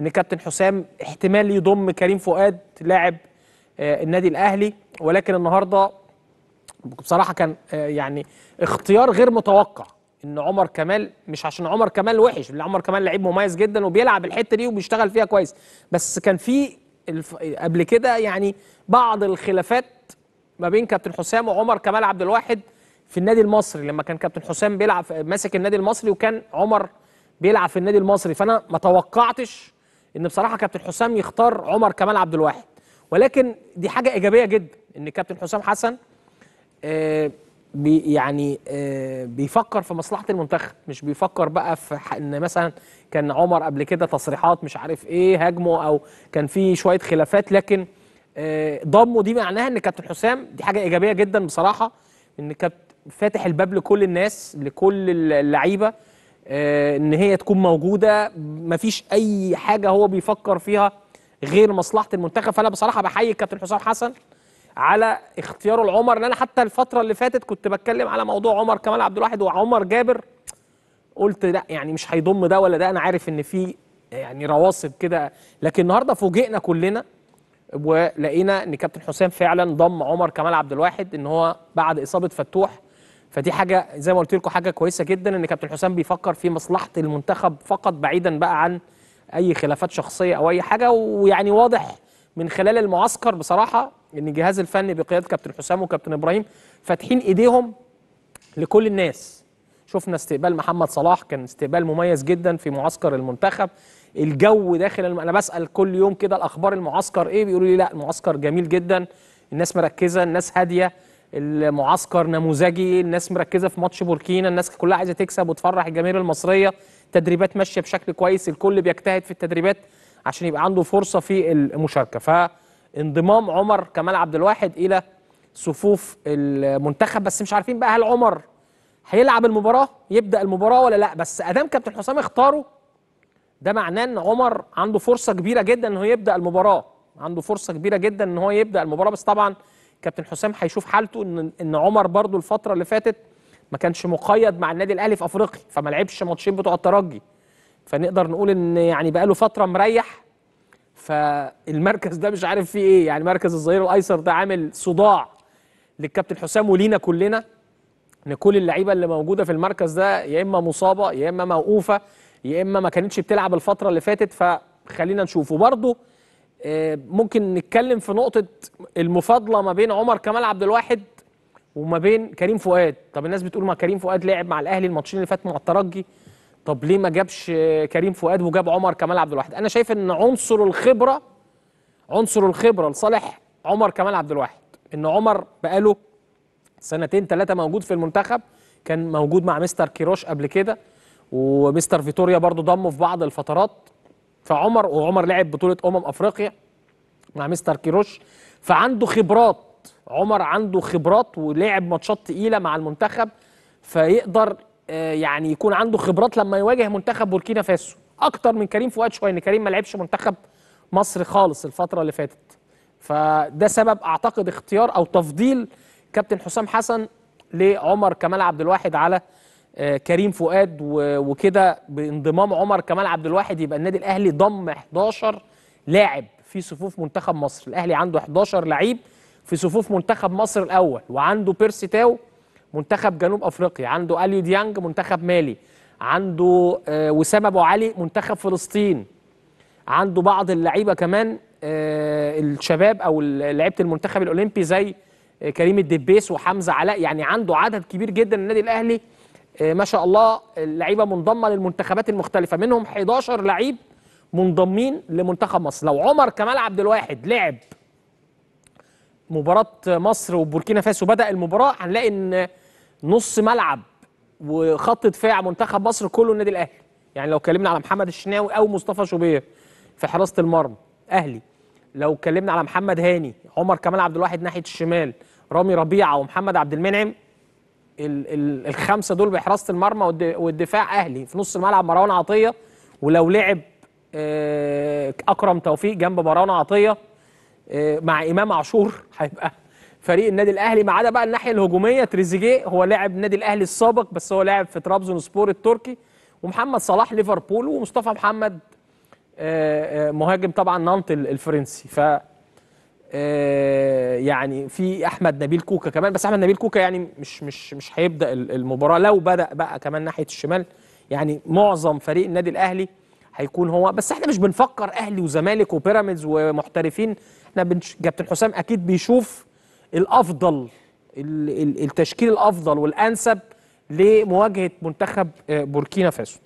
ان كابتن حسام احتمال يضم كريم فؤاد لاعب آه، النادي الاهلي ولكن النهارده بصراحه كان آه، يعني اختيار غير متوقع ان عمر كمال مش عشان عمر كمال وحش اللي عمر كمال لعيب مميز جدا وبيلعب الحته دي وبيشتغل فيها كويس بس كان في قبل كده يعني بعض الخلافات ما بين كابتن حسام وعمر كمال عبد الواحد في النادي المصري لما كان كابتن حسام بيلعب ماسك النادي المصري وكان عمر بيلعب في النادي المصري فانا ما توقعتش ان بصراحه كابتن حسام يختار عمر كمال عبد الواحد ولكن دي حاجه ايجابيه جدا ان كابتن حسام حسن آه بي يعني آه بيفكر في مصلحه المنتخب مش بيفكر بقى في ان مثلا كان عمر قبل كده تصريحات مش عارف ايه هاجمه او كان في شويه خلافات لكن آه ضمه دي معناها ان كابتن حسام دي حاجه ايجابيه جدا بصراحه ان كابتن فاتح الباب لكل الناس لكل اللعيبه آه، ان هي تكون موجوده مفيش اي حاجه هو بيفكر فيها غير مصلحه المنتخب فانا بصراحه بحيي كابتن حسام حسن على اختياره لعمر ان انا حتى الفتره اللي فاتت كنت بتكلم على موضوع عمر كمال عبد الواحد وعمر جابر قلت لا يعني مش هيضم ده ولا ده انا عارف ان في يعني رواسب كده لكن النهارده فوجئنا كلنا ولقينا ان كابتن حسام فعلا ضم عمر كمال عبد الواحد ان هو بعد اصابه فتوح فدي حاجه زي ما قلت لكم حاجه كويسه جدا ان كابتن حسام بيفكر في مصلحه المنتخب فقط بعيدا بقى عن اي خلافات شخصيه او اي حاجه ويعني واضح من خلال المعسكر بصراحه ان الجهاز الفني بقياده كابتن حسام وكابتن ابراهيم فاتحين ايديهم لكل الناس شفنا استقبال محمد صلاح كان استقبال مميز جدا في معسكر المنتخب الجو داخل الم... انا بسال كل يوم كده الاخبار المعسكر ايه بيقولوا لي لا المعسكر جميل جدا الناس مركزه الناس هاديه المعسكر نموذجي الناس مركزه في ماتش بوركينا الناس كلها عايزه تكسب وتفرح الجماهير المصريه تدريبات ماشيه بشكل كويس الكل بيجتهد في التدريبات عشان يبقى عنده فرصه في المشاركه فانضمام عمر كمال عبد الواحد الى صفوف المنتخب بس مش عارفين بقى هل عمر هيلعب المباراه يبدا المباراه ولا لا بس ادام كابتن حسام اختاره ده معناه ان عمر عنده فرصه كبيره جدا ان هو يبدا المباراه عنده فرصه كبيره جدا ان هو يبدا المباراه بس طبعا كابتن حسام هيشوف حالته ان ان عمر برده الفتره اللي فاتت ما كانش مقيد مع النادي الاهلي في افريقيا فما لعبش ماتشين بتوع الترجي فنقدر نقول ان يعني بقى له فتره مريح فالمركز ده مش عارف فيه ايه يعني مركز الظهير الايسر ده عامل صداع للكابتن حسام ولينا كلنا ان كل اللعيبه اللي موجوده في المركز ده يا اما مصابه يا اما موقوفه يا اما ما كانتش بتلعب الفتره اللي فاتت فخلينا نشوف وبرده ممكن نتكلم في نقطه المفاضله ما بين عمر كمال عبد الواحد وما بين كريم فؤاد طب الناس بتقول ما كريم فؤاد لعب مع الاهلي الماتشين اللي فاتوا مع الترجي طب ليه ما جابش كريم فؤاد وجاب عمر كمال عبد الواحد انا شايف ان عنصر الخبره عنصر الخبره لصالح عمر كمال عبد الواحد ان عمر بقاله سنتين ثلاثه موجود في المنتخب كان موجود مع مستر كيروش قبل كده ومستر فيتوريا برضو ضمه في بعض الفترات فعمر وعمر لعب بطوله امم افريقيا مع مستر كيروش فعنده خبرات عمر عنده خبرات ولعب ماتشات تقيله مع المنتخب فيقدر آه، يعني يكون عنده خبرات لما يواجه منتخب بوركينا فاسو اكتر من كريم فؤاد شويه ان كريم ما لعبش منتخب مصر خالص الفتره اللي فاتت فده سبب اعتقد اختيار او تفضيل كابتن حسام حسن لعمر كمال عبد الواحد على آه، كريم فؤاد وكده بانضمام عمر كمال عبد الواحد يبقى النادي الاهلي ضم 11 لاعب في صفوف منتخب مصر الاهلي عنده 11 لعيب في صفوف منتخب مصر الاول وعنده بيرسي تاو منتخب جنوب افريقيا عنده اليو ديانج منتخب مالي عنده آه، وسام ابو علي منتخب فلسطين عنده بعض اللعيبه كمان آه، الشباب او لعيبه المنتخب الاولمبي زي كريم الدبيس وحمزه علاء يعني عنده عدد كبير جدا النادي الاهلي إيه، ما شاء الله اللعيبه منضمه للمنتخبات المختلفه منهم 11 لعيب منضمين لمنتخب مصر لو عمر كمال عبد الواحد لعب مباراه مصر وبوركينا فاسو بدا المباراه هنلاقي ان نص ملعب وخط دفاع منتخب مصر كله النادي الاهلي يعني لو اتكلمنا على محمد الشناوي او مصطفى شوبير في حراسه المرمى اهلي لو اتكلمنا على محمد هاني عمر كمال عبد الواحد ناحيه الشمال رامي ربيعه ومحمد عبد المنعم الخمسه دول بحراسه المرمى والدفاع اهلي في نص الملعب مروان عطيه ولو لعب آه، اكرم توفيق جنب مروان عطيه آه، مع امام عاشور هيبقى فريق النادي الاهلي ما عدا بقى الناحيه الهجوميه تريزيجيه هو لاعب النادي الاهلي السابق بس هو لاعب في ترابزون سبور التركي ومحمد صلاح ليفربول ومصطفى محمد آه، مهاجم طبعا نانت الفرنسي ف آه، يعني في احمد نبيل كوكا كمان بس احمد نبيل كوكا يعني مش مش مش هيبدا المباراه لو بدا بقى كمان ناحيه الشمال يعني معظم فريق النادي الاهلي هيكون هو بس احنا مش بنفكر اهلي وزمالك وبيراميدز ومحترفين احنا بنش... كابتن حسام اكيد بيشوف الافضل التشكيل الافضل والانسب لمواجهه منتخب آه، بوركينا فاسو